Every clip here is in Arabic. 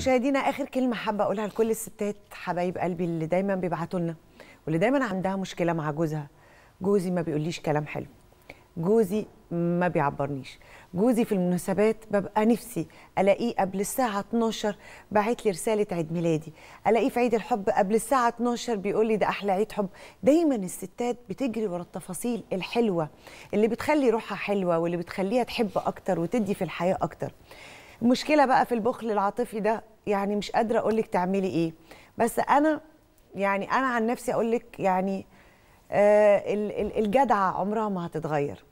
مشاهدينا اخر كلمه حابه اقولها لكل الستات حبايب قلبي اللي دايما بيبعتوا لنا واللي دايما عندها مشكله مع جوزها جوزي ما بيقوليش كلام حلو جوزي ما بيعبرنيش جوزي في المناسبات ببقى نفسي الاقيه قبل الساعه 12 باعت لي رساله عيد ميلادي الاقيه في عيد الحب قبل الساعه 12 بيقول لي ده احلى عيد حب دايما الستات بتجري ورا التفاصيل الحلوه اللي بتخلي روحها حلوه واللي بتخليها تحب اكتر وتدي في الحياه اكتر المشكله بقى في البخل العاطفي ده يعني مش قادره اقول لك تعملي ايه بس انا يعني انا عن نفسي اقول لك يعني آه الجدعه عمرها ما هتتغير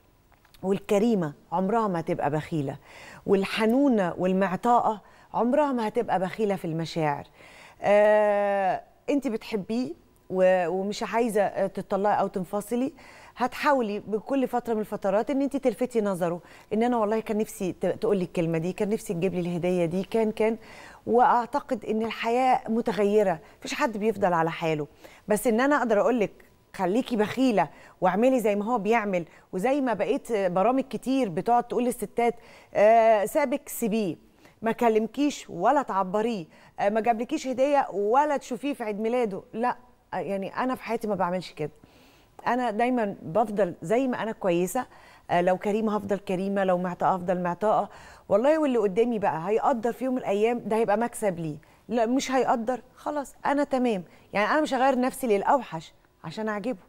والكريمه عمرها ما هتبقى بخيله والحنونه والمعطاءه عمرها ما هتبقى بخيله في المشاعر آه انت بتحبيه ومش عايزه تطلقي او تنفصلي هتحاولي بكل فتره من الفترات ان انت تلفتي نظره ان انا والله كان نفسي تقول لي الكلمه دي كان نفسي تجيب لي الهديه دي كان كان واعتقد ان الحياه متغيره مفيش حد بيفضل على حاله بس ان انا اقدر اقول لك خليكي بخيله واعملي زي ما هو بيعمل وزي ما بقيت برامج كتير بتقعد تقول للستات آه سابك سيبيه ما كلمكيش ولا تعبريه آه، ما جابلكيش هديه ولا تشوفيه في عيد ميلاده لا يعني انا في حياتي ما بعملش كده انا دايما بفضل زي ما انا كويسه آه، لو كريمه هفضل كريمه لو معطاءه هفضل معطاءه والله واللي قدامي بقى هيقدر في يوم من الايام ده هيبقى مكسب ليه لا مش هيقدر خلاص انا تمام يعني انا مش هغير نفسي للاوحش عشان اعجبه